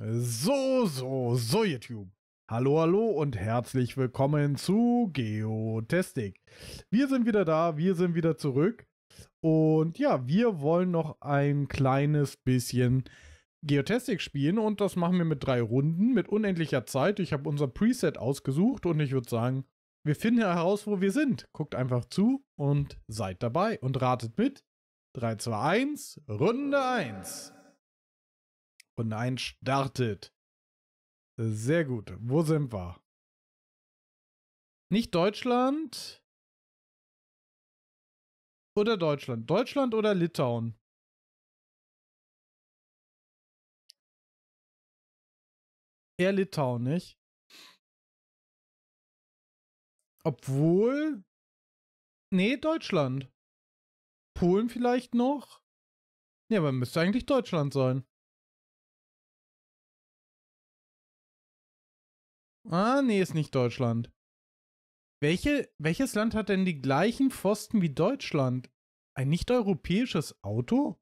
So, so, so, YouTube. Hallo, hallo und herzlich willkommen zu Geotastic. Wir sind wieder da, wir sind wieder zurück. Und ja, wir wollen noch ein kleines bisschen Geotastic spielen und das machen wir mit drei Runden, mit unendlicher Zeit. Ich habe unser Preset ausgesucht und ich würde sagen, wir finden heraus, wo wir sind. Guckt einfach zu und seid dabei und ratet mit. 3, 2, 1, Runde 1. Und ein startet. Sehr gut. Wo sind wir? Nicht Deutschland. Oder Deutschland. Deutschland oder Litauen? Eher Litauen, nicht? Obwohl. Nee, Deutschland. Polen vielleicht noch? Ja, aber müsste eigentlich Deutschland sein. Ah, nee, ist nicht Deutschland. Welche, welches Land hat denn die gleichen Pfosten wie Deutschland? Ein nicht-europäisches Auto?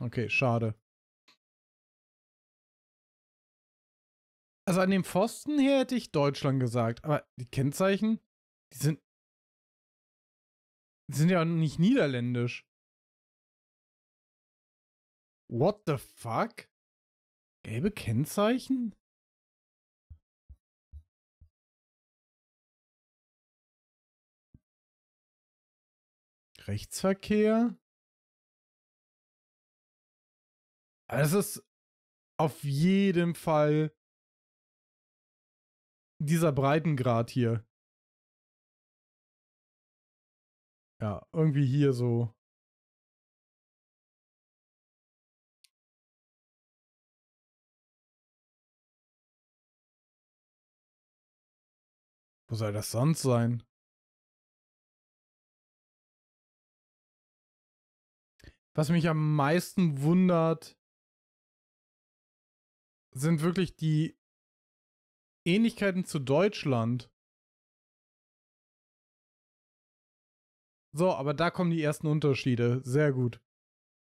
Okay, schade. Also an dem Pfosten her hätte ich Deutschland gesagt, aber die Kennzeichen, die sind, die sind ja nicht niederländisch. What the fuck? Gelbe Kennzeichen? Rechtsverkehr? Also es ist auf jeden Fall dieser Breitengrad hier. Ja, irgendwie hier so. Wo soll das sonst sein? Was mich am meisten wundert, sind wirklich die Ähnlichkeiten zu Deutschland. So, aber da kommen die ersten Unterschiede. Sehr gut.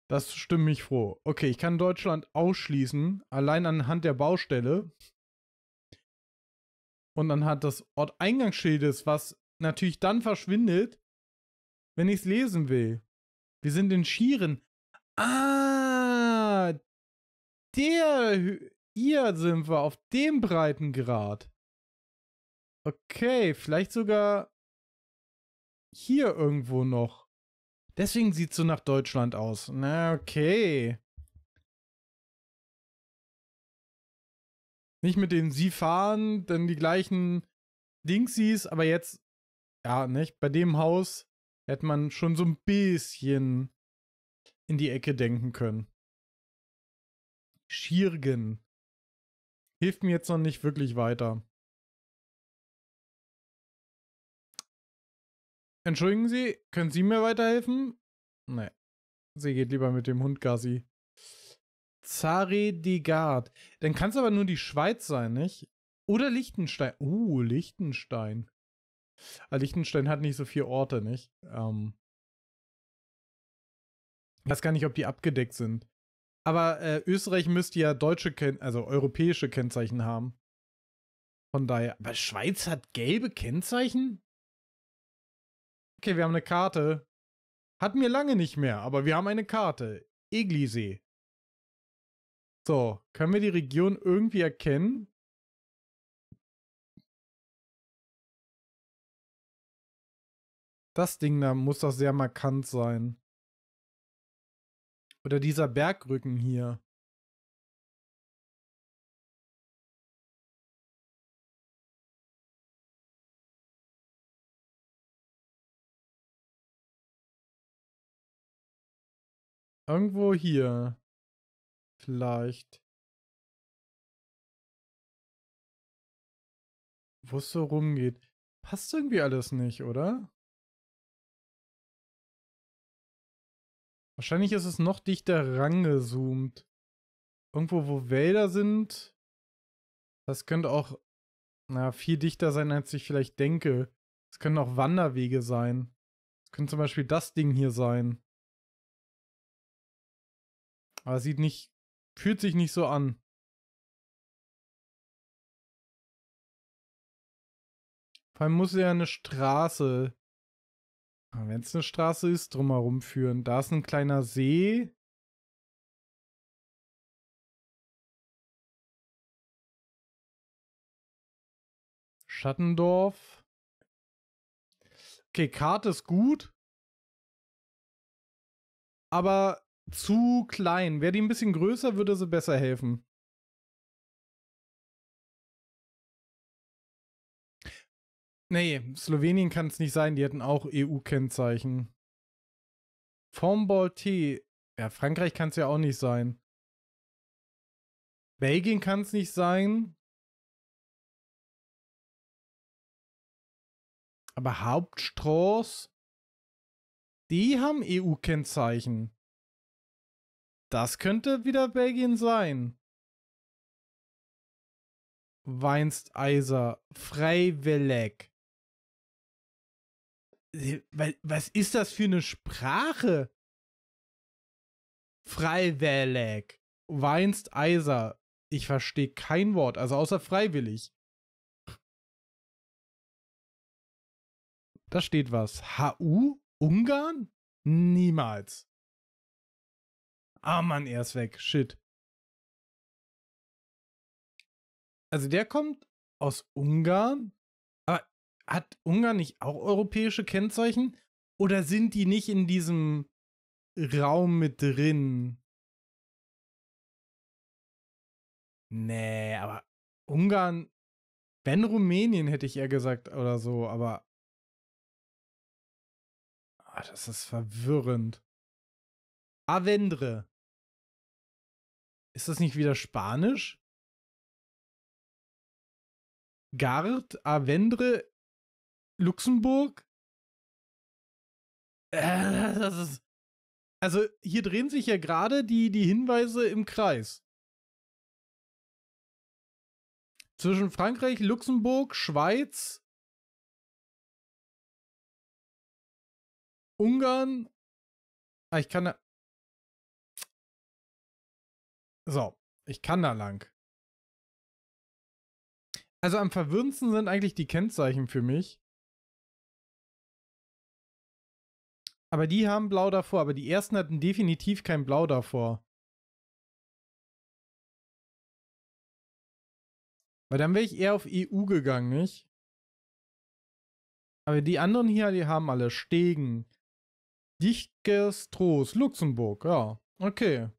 Das stimmt mich froh. Okay, ich kann Deutschland ausschließen, allein anhand der Baustelle und dann hat das Ort Eingangsschildes, was natürlich dann verschwindet, wenn ich es lesen will. Wir sind in Schieren. Ah, der, hier sind wir auf dem Breitengrad. Okay, vielleicht sogar hier irgendwo noch. Deswegen sieht so nach Deutschland aus. Na, okay. Nicht mit denen sie fahren, dann die gleichen Dingsies, aber jetzt, ja, nicht? Bei dem Haus hätte man schon so ein bisschen in die Ecke denken können. Schirgen. Hilft mir jetzt noch nicht wirklich weiter. Entschuldigen Sie, können Sie mir weiterhelfen? Nee. Sie geht lieber mit dem Hund Gassi. Zaredigard. Dann kann es aber nur die Schweiz sein, nicht? Oder Liechtenstein. Uh, Liechtenstein. Aber ah, Liechtenstein hat nicht so viele Orte, nicht? Ähm. weiß gar nicht, ob die abgedeckt sind. Aber äh, Österreich müsste ja deutsche, Ken also europäische Kennzeichen haben. Von daher. Aber Schweiz hat gelbe Kennzeichen? Okay, wir haben eine Karte. Hatten wir lange nicht mehr, aber wir haben eine Karte. Eglisee. So, können wir die Region irgendwie erkennen? Das Ding da muss doch sehr markant sein. Oder dieser Bergrücken hier. Irgendwo hier vielleicht. Wo es so rumgeht. Passt irgendwie alles nicht, oder? Wahrscheinlich ist es noch dichter rangezoomt. Irgendwo, wo Wälder sind. Das könnte auch na, viel dichter sein, als ich vielleicht denke. Es können auch Wanderwege sein. Es könnte zum Beispiel das Ding hier sein. Aber es sieht nicht Fühlt sich nicht so an. Vor allem muss ja eine Straße, wenn es eine Straße ist, drumherum führen. Da ist ein kleiner See. Schattendorf. Okay, Karte ist gut. Aber zu klein. Wäre die ein bisschen größer, würde sie besser helfen. Nee, Slowenien kann es nicht sein. Die hätten auch EU-Kennzeichen. Formball T. Ja, Frankreich kann es ja auch nicht sein. Belgien kann es nicht sein. Aber Hauptstraß, die haben EU-Kennzeichen. Das könnte wieder Belgien sein. Weinst Eiser. Freiwillig. Äh, was ist das für eine Sprache? Freiwillig. Weinst Eiser. Ich verstehe kein Wort, also außer freiwillig. Da steht was. HU? Ungarn? Niemals. Ah Mann, er ist weg. Shit. Also der kommt aus Ungarn, aber ah, hat Ungarn nicht auch europäische Kennzeichen? Oder sind die nicht in diesem Raum mit drin? Nee, aber Ungarn, wenn Rumänien, hätte ich eher gesagt oder so, aber. Ah, das ist verwirrend. Avendre. Ist das nicht wieder Spanisch? Gard, Avendre, Luxemburg? Äh, das ist. Also, hier drehen sich ja gerade die, die Hinweise im Kreis. Zwischen Frankreich, Luxemburg, Schweiz, Ungarn. Ah, ich kann. So, ich kann da lang. Also am verwirrendsten sind eigentlich die Kennzeichen für mich. Aber die haben blau davor, aber die ersten hatten definitiv kein blau davor. Weil dann wäre ich eher auf EU gegangen, nicht? Aber die anderen hier, die haben alle Stegen. Dichtgestroß, Luxemburg, ja. Okay.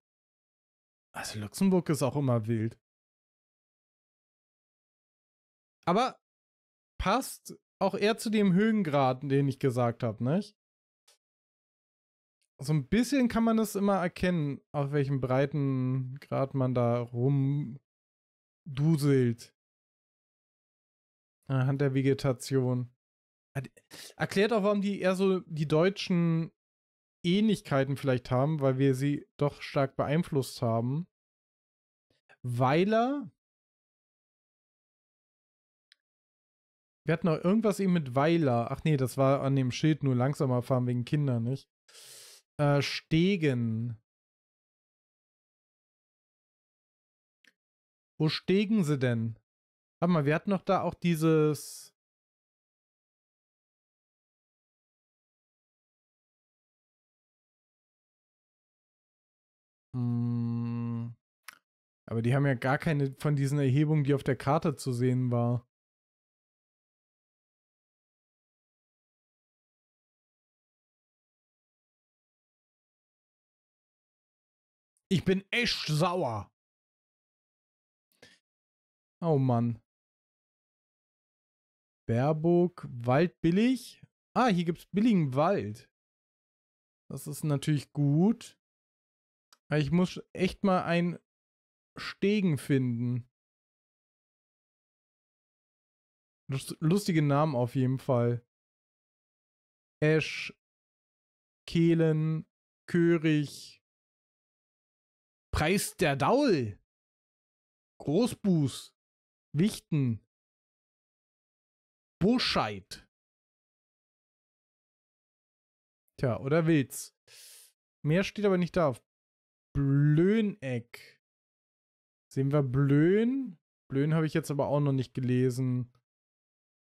Also Luxemburg ist auch immer wild. Aber passt auch eher zu dem Höhengrad, den ich gesagt habe, nicht? So ein bisschen kann man das immer erkennen, auf welchem breiten Grad man da rumduselt. Anhand der Vegetation. Erklärt auch, warum die eher so die deutschen Ähnlichkeiten vielleicht haben, weil wir sie doch stark beeinflusst haben. Weiler. Wir hatten noch irgendwas eben mit Weiler. Ach nee, das war an dem Schild nur langsamer fahren wegen Kinder, nicht? Äh, Stegen. Wo stegen sie denn? Warte mal, wir hatten noch da auch dieses Hm, aber die haben ja gar keine von diesen Erhebungen, die auf der Karte zu sehen war. Ich bin echt sauer. Oh Mann. Baerburg, Wald billig. Ah, hier gibt's billigen Wald. Das ist natürlich gut. Ich muss echt mal ein Stegen finden. Lustige Namen auf jeden Fall. Esch, Kehlen, Körig, Preis der Daul, Großbuß, Wichten, Burscheid. Tja, oder Wilz. Mehr steht aber nicht da auf Blöneck. Sehen wir Blöhn? Blöhn habe ich jetzt aber auch noch nicht gelesen.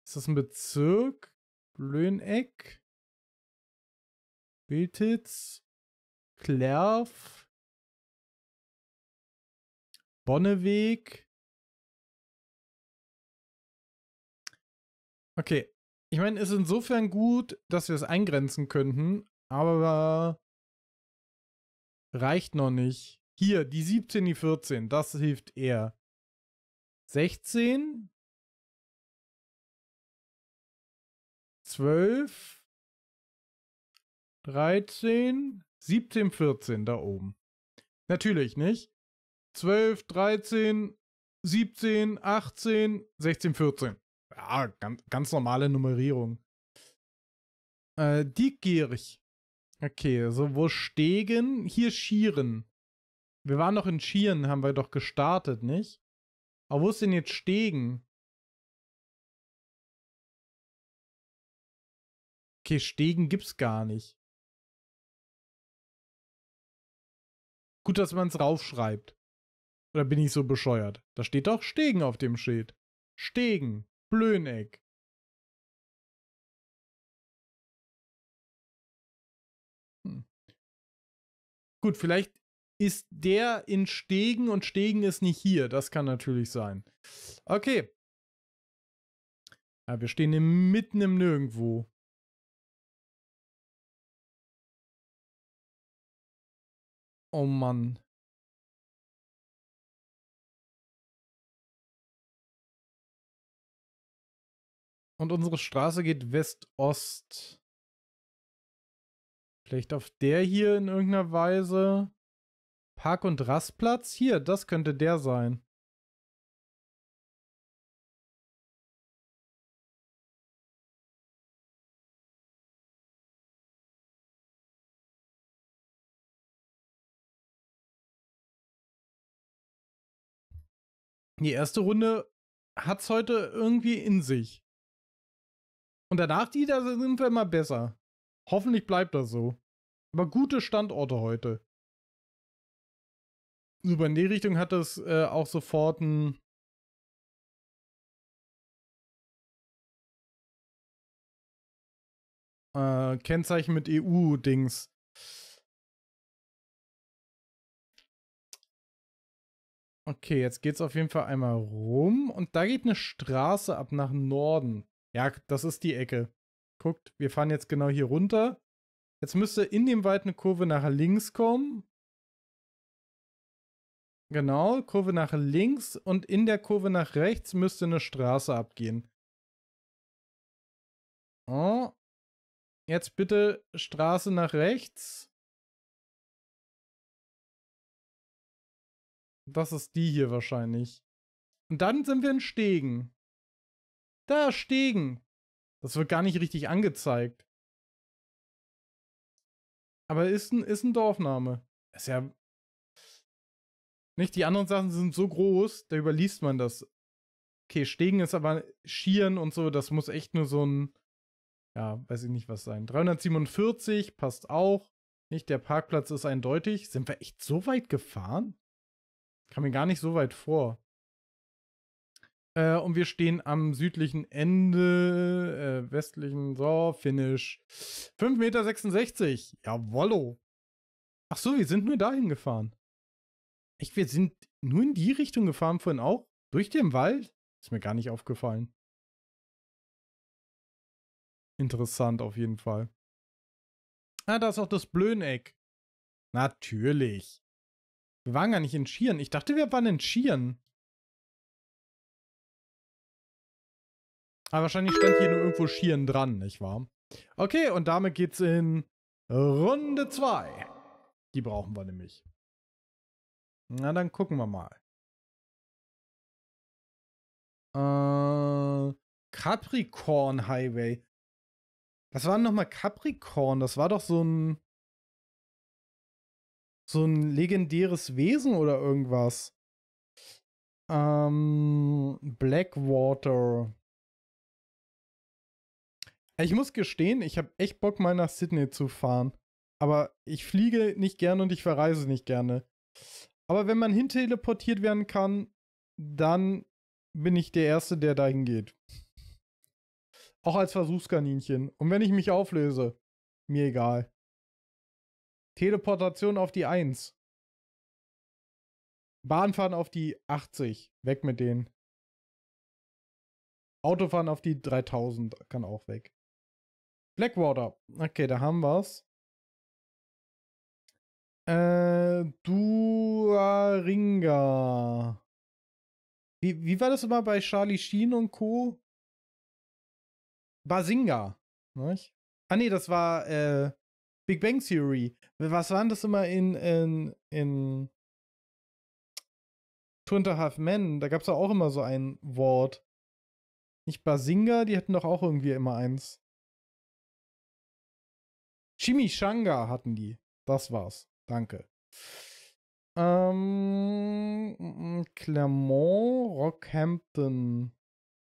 Ist das ein Bezirk? Blöneck? Wiltitz? Klerf? Bonneweg? Okay. Ich meine, es ist insofern gut, dass wir es eingrenzen könnten, aber Reicht noch nicht. Hier, die 17, die 14, das hilft eher. 16. 12. 13. 17, 14 da oben. Natürlich nicht. 12, 13, 17, 18, 16, 14. Ja, ganz, ganz normale Nummerierung. Äh, die gierig. Okay, also wo Stegen? Hier Schieren. Wir waren doch in Schieren, haben wir doch gestartet, nicht? Aber wo ist denn jetzt Stegen? Okay, Stegen gibt's gar nicht. Gut, dass man es raufschreibt. Oder bin ich so bescheuert? Da steht doch Stegen auf dem Schild. Stegen, Blöneck. Gut, vielleicht ist der in Stegen und Stegen ist nicht hier. Das kann natürlich sein. Okay. Ja, wir stehen im, mitten im Nirgendwo. Oh Mann. Und unsere Straße geht West-Ost. Vielleicht auf der hier in irgendeiner Weise. Park- und Rastplatz? Hier, das könnte der sein. Die erste Runde hat's heute irgendwie in sich. Und danach die, da sind wir immer besser. Hoffentlich bleibt das so. Aber gute Standorte heute. Über in die Richtung hat das äh, auch sofort ein. Äh, Kennzeichen mit EU-Dings. Okay, jetzt geht's auf jeden Fall einmal rum und da geht eine Straße ab nach Norden. Ja, das ist die Ecke guckt, wir fahren jetzt genau hier runter. Jetzt müsste in dem Wald eine Kurve nach links kommen. Genau, Kurve nach links und in der Kurve nach rechts müsste eine Straße abgehen. Oh. Jetzt bitte Straße nach rechts. Das ist die hier wahrscheinlich. Und dann sind wir in Stegen. Da, Stegen. Das wird gar nicht richtig angezeigt. Aber ist ein, ist ein Dorfname. Ist ja. Nicht, die anderen Sachen sind so groß, da überliest man das. Okay, Stegen ist aber Schieren und so, das muss echt nur so ein. Ja, weiß ich nicht, was sein. 347 passt auch. Nicht, der Parkplatz ist eindeutig. Sind wir echt so weit gefahren? Kam mir gar nicht so weit vor. Äh, und wir stehen am südlichen Ende, äh, westlichen, so, Finish. 5,66 Meter. Jawollo. Ach so, wir sind nur dahin gefahren. Echt, wir sind nur in die Richtung gefahren vorhin auch? Durch den Wald? Ist mir gar nicht aufgefallen. Interessant auf jeden Fall. Ah, da ist auch das Blöneck. Natürlich. Wir waren gar nicht in Schieren. Ich dachte, wir waren in Schieren. Aber wahrscheinlich stand hier nur irgendwo Schieren dran, nicht wahr? Okay, und damit geht's in Runde 2. Die brauchen wir nämlich. Na, dann gucken wir mal. Äh, Capricorn Highway. Was war denn nochmal Capricorn? Das war doch so ein. So ein legendäres Wesen oder irgendwas. Ähm, Blackwater. Ich muss gestehen, ich habe echt Bock, mal nach Sydney zu fahren. Aber ich fliege nicht gerne und ich verreise nicht gerne. Aber wenn man hinteleportiert werden kann, dann bin ich der Erste, der dahin geht. Auch als Versuchskaninchen. Und wenn ich mich auflöse, mir egal. Teleportation auf die 1. Bahnfahren auf die 80. Weg mit denen. Autofahren auf die 3000 kann auch weg. Blackwater. Okay, da haben wir's. Äh, Duaringa. Wie, wie war das immer bei Charlie Sheen und Co.? Basinga. Ah, nee, das war äh, Big Bang Theory. Was waren das immer in, in, in Two and a Half Men? Da gab's doch auch immer so ein Wort. Nicht Basinga, die hatten doch auch irgendwie immer eins. Chimichanga hatten die. Das war's. Danke. Ähm, mm, mm, Clermont, Rockhampton.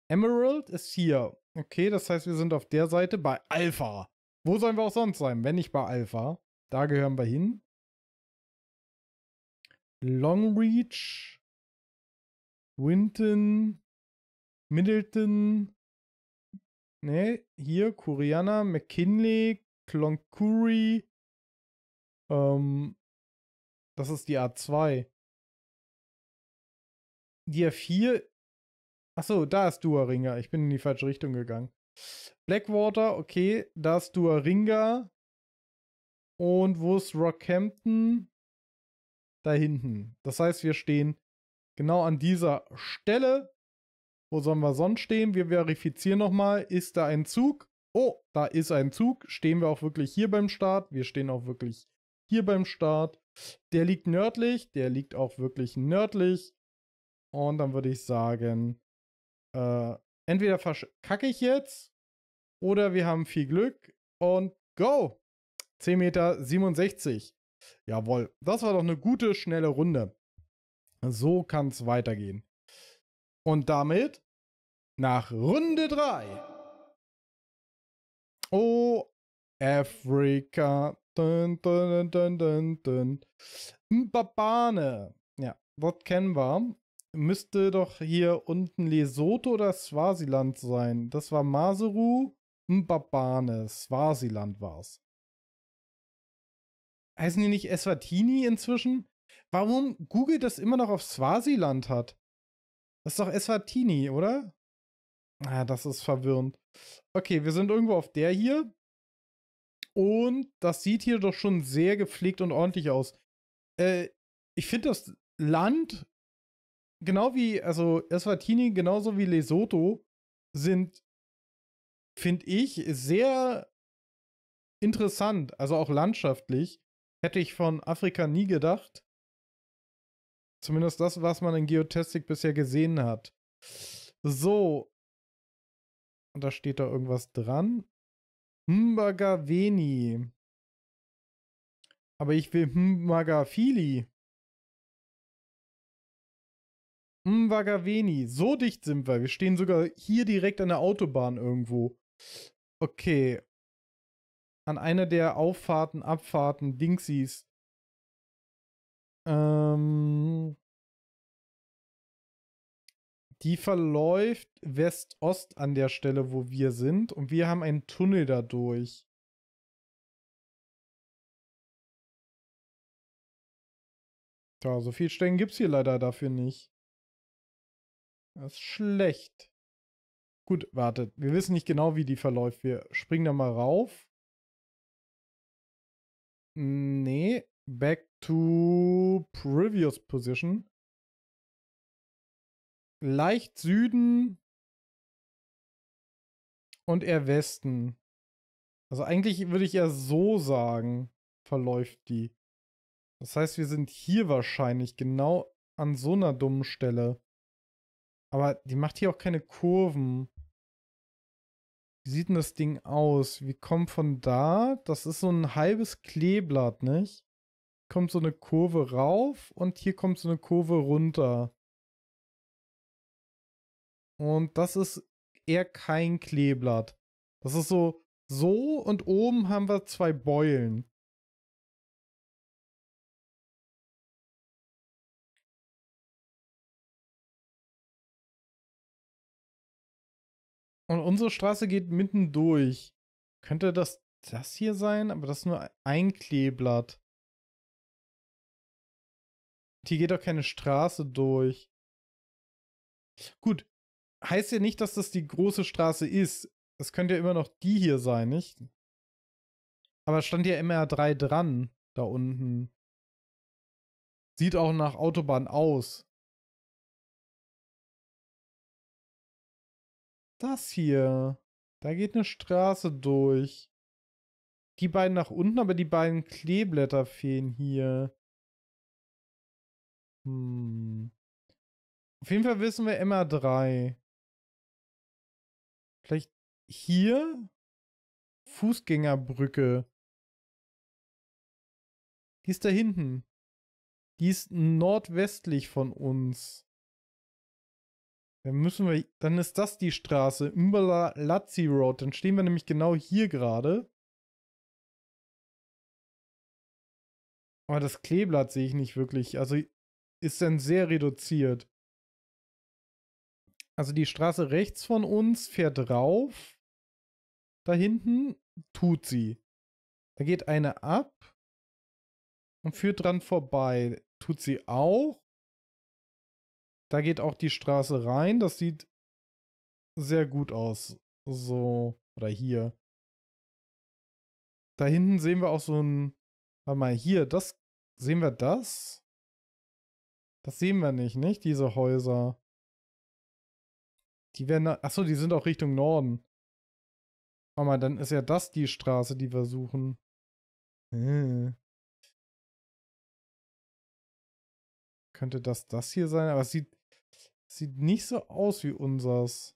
Emerald ist hier. Okay, das heißt, wir sind auf der Seite bei Alpha. Wo sollen wir auch sonst sein, wenn nicht bei Alpha? Da gehören wir hin. Longreach, Winton, Middleton, ne, hier Kuriana, McKinley, Klonkuri. Ähm, das ist die A2. Die A4. Achso, da ist Duaringa. Ich bin in die falsche Richtung gegangen. Blackwater, okay, da ist Duaringa. Und wo ist Rockhampton? Da hinten. Das heißt, wir stehen genau an dieser Stelle. Wo sollen wir sonst stehen? Wir verifizieren nochmal, ist da ein Zug? oh, da ist ein Zug, stehen wir auch wirklich hier beim Start, wir stehen auch wirklich hier beim Start. Der liegt nördlich, der liegt auch wirklich nördlich. Und dann würde ich sagen, äh, entweder verkacke ich jetzt oder wir haben viel Glück und go! 10,67 Meter 67. Jawohl, das war doch eine gute, schnelle Runde. So kann es weitergehen. Und damit nach Runde 3. Oh, Afrika. Dun, dun, dun, dun, dun. Mbabane. Ja, dort kennen wir. Müsste doch hier unten Lesotho oder Swasiland sein. Das war Maseru, Mbabane. Swasiland war's. Heißen die nicht Eswatini inzwischen? Warum Google das immer noch auf Swasiland hat? Das ist doch Eswatini, oder? Ah, das ist verwirrend. Okay, wir sind irgendwo auf der hier. Und das sieht hier doch schon sehr gepflegt und ordentlich aus. Äh, ich finde das Land, genau wie, also Eswatini, genauso wie Lesotho, sind, finde ich, sehr interessant. Also auch landschaftlich. Hätte ich von Afrika nie gedacht. Zumindest das, was man in Geotastic bisher gesehen hat. So, und da steht da irgendwas dran. Mbagaveni. Aber ich will Mbagafili. Mbagaveni. So dicht sind wir. Wir stehen sogar hier direkt an der Autobahn irgendwo. Okay. An einer der Auffahrten, Abfahrten, Dingsies. Ähm. Die verläuft West-Ost an der Stelle, wo wir sind. Und wir haben einen Tunnel dadurch. Tja, so viel Stellen gibt es hier leider dafür nicht. Das ist schlecht. Gut, wartet. Wir wissen nicht genau, wie die verläuft. Wir springen da mal rauf. Nee. Back to previous position leicht Süden und eher Westen. Also eigentlich würde ich eher so sagen, verläuft die. Das heißt, wir sind hier wahrscheinlich genau an so einer dummen Stelle. Aber die macht hier auch keine Kurven. Wie sieht denn das Ding aus? Wir kommen von da. Das ist so ein halbes Kleeblatt, nicht? Kommt so eine Kurve rauf und hier kommt so eine Kurve runter. Und das ist eher kein Kleeblatt. Das ist so, so und oben haben wir zwei Beulen. Und unsere Straße geht mitten durch. Könnte das das hier sein? Aber das ist nur ein Kleeblatt. Hier geht doch keine Straße durch. Gut, heißt ja nicht, dass das die große Straße ist. Es könnte ja immer noch die hier sein, nicht? Aber stand ja MR3 dran, da unten. Sieht auch nach Autobahn aus. Das hier. Da geht eine Straße durch. Die beiden nach unten, aber die beiden Kleeblätter fehlen hier. Hm. Auf jeden Fall wissen wir MR3 vielleicht hier Fußgängerbrücke. Die ist da hinten. Die ist nordwestlich von uns. Dann müssen wir, dann ist das die Straße, Umbala Lazi Road. Dann stehen wir nämlich genau hier gerade. Aber das Kleeblatt sehe ich nicht wirklich. Also ist dann sehr reduziert. Also die Straße rechts von uns fährt rauf. Da hinten tut sie. Da geht eine ab und führt dran vorbei. Tut sie auch. Da geht auch die Straße rein. Das sieht sehr gut aus. So, oder hier. Da hinten sehen wir auch so ein... Warte mal, hier, das... Sehen wir das? Das sehen wir nicht, nicht? Diese Häuser. Die werden. Achso, die sind auch Richtung Norden. Warte mal, dann ist ja das die Straße, die wir suchen. Hm. Könnte das das hier sein? Aber es sieht, sieht nicht so aus wie unseres.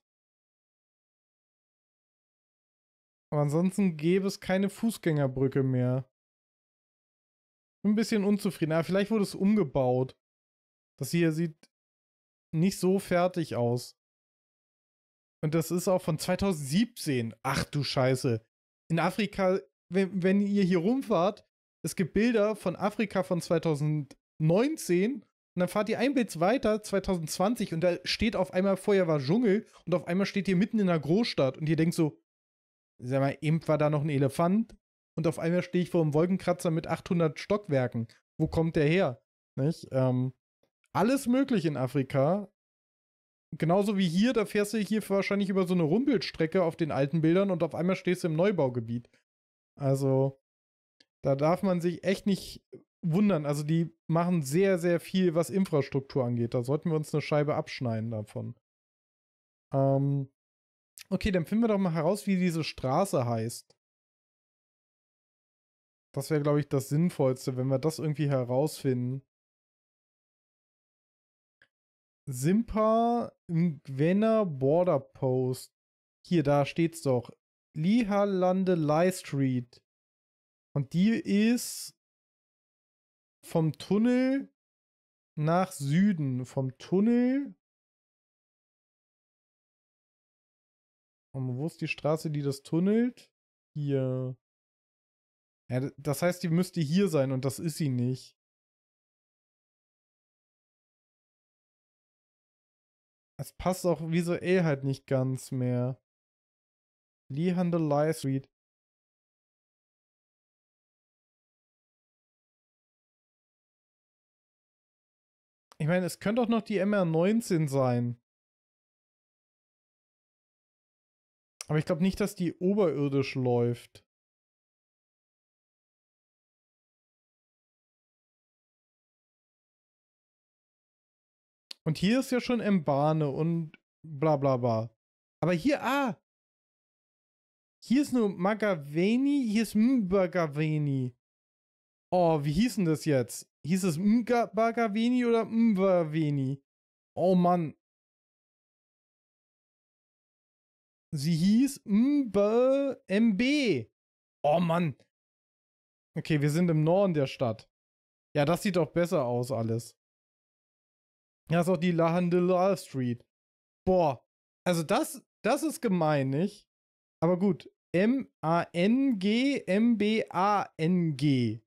Aber ansonsten gäbe es keine Fußgängerbrücke mehr. Bin ein bisschen unzufrieden. Aber vielleicht wurde es umgebaut. Das hier sieht nicht so fertig aus. Und das ist auch von 2017. Ach du Scheiße. In Afrika, wenn, wenn ihr hier rumfahrt, es gibt Bilder von Afrika von 2019 und dann fahrt ihr ein Bild weiter, 2020, und da steht auf einmal, vorher war Dschungel, und auf einmal steht ihr mitten in einer Großstadt und ihr denkt so, sag mal, eben war da noch ein Elefant, und auf einmal stehe ich vor einem Wolkenkratzer mit 800 Stockwerken. Wo kommt der her? Nicht? Ähm, alles möglich in Afrika, genauso wie hier, da fährst du hier wahrscheinlich über so eine Rumpelstrecke auf den alten Bildern und auf einmal stehst du im Neubaugebiet. Also, da darf man sich echt nicht wundern. Also, die machen sehr, sehr viel, was Infrastruktur angeht. Da sollten wir uns eine Scheibe abschneiden davon. Ähm, okay, dann finden wir doch mal heraus, wie diese Straße heißt. Das wäre, glaube ich, das Sinnvollste, wenn wir das irgendwie herausfinden. Simpa Ngwena Border Post. Hier, da steht's doch. Lihalande Lai Street. Und die ist vom Tunnel nach Süden. Vom Tunnel. Und wo ist die Straße, die das tunnelt? Hier. Ja, das heißt, die müsste hier sein und das ist sie nicht. Es passt auch visuell halt nicht ganz mehr. Lee Handel Handelei Street. Ich meine, es könnte auch noch die MR19 sein. Aber ich glaube nicht, dass die oberirdisch läuft. Und hier ist ja schon Mbane und bla bla bla. Aber hier, ah! Hier ist nur Magaveni, hier ist Mbagaveni. Oh, wie hieß denn das jetzt? Hieß es Mbagaveni oder Mbaveni? Oh Mann. Sie hieß Mb MB. Oh Mann. Okay, wir sind im Norden der Stadt. Ja, das sieht doch besser aus alles. Ja, ist auch die La Handela Street. Boah. Also das, das ist gemein, nicht? Aber gut. M-A-N-G, M-B-A-N-G.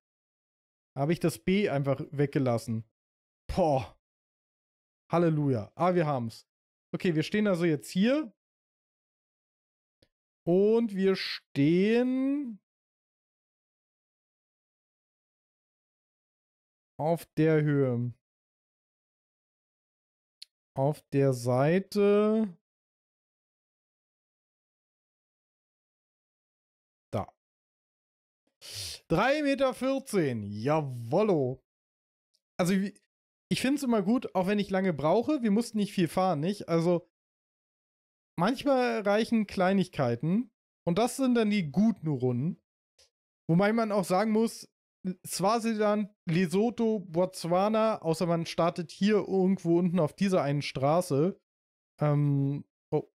Habe ich das B einfach weggelassen. Boah. Halleluja. Ah, wir haben's. Okay, wir stehen also jetzt hier. Und wir stehen auf der Höhe auf der Seite. Da. 3,14 Meter. Jawollo. Also, ich finde es immer gut, auch wenn ich lange brauche. Wir mussten nicht viel fahren, nicht? Also, manchmal reichen Kleinigkeiten. Und das sind dann die guten Runden. Wobei man auch sagen muss, Swaziland, Lesotho, Botswana, außer man startet hier irgendwo unten auf dieser einen Straße. Ähm, oh.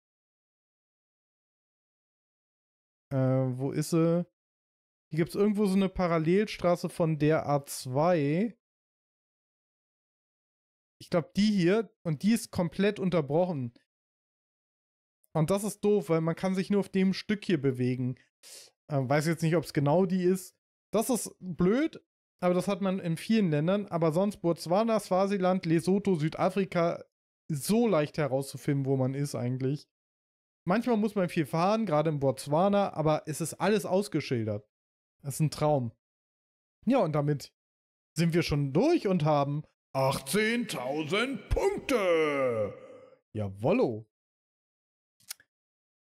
Äh, wo ist sie? Hier gibt es irgendwo so eine Parallelstraße von der A2. Ich glaube, die hier, und die ist komplett unterbrochen. Und das ist doof, weil man kann sich nur auf dem Stück hier bewegen. Ähm, weiß jetzt nicht, ob es genau die ist. Das ist blöd, aber das hat man in vielen Ländern. Aber sonst Botswana, Swasiland, Lesotho, Südafrika so leicht herauszufinden, wo man ist eigentlich. Manchmal muss man viel fahren, gerade in Botswana, aber es ist alles ausgeschildert. Das ist ein Traum. Ja, und damit sind wir schon durch und haben 18.000 Punkte. Jawollo.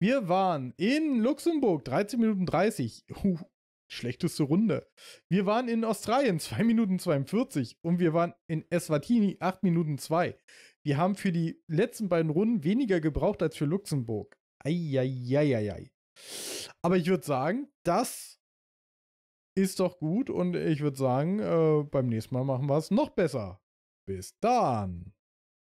Wir waren in Luxemburg 13 Minuten 30 schlechteste Runde. Wir waren in Australien 2 Minuten 42 und wir waren in Eswatini 8 Minuten 2. Wir haben für die letzten beiden Runden weniger gebraucht als für Luxemburg. Eieieiei. Aber ich würde sagen, das ist doch gut und ich würde sagen, äh, beim nächsten Mal machen wir es noch besser. Bis dann.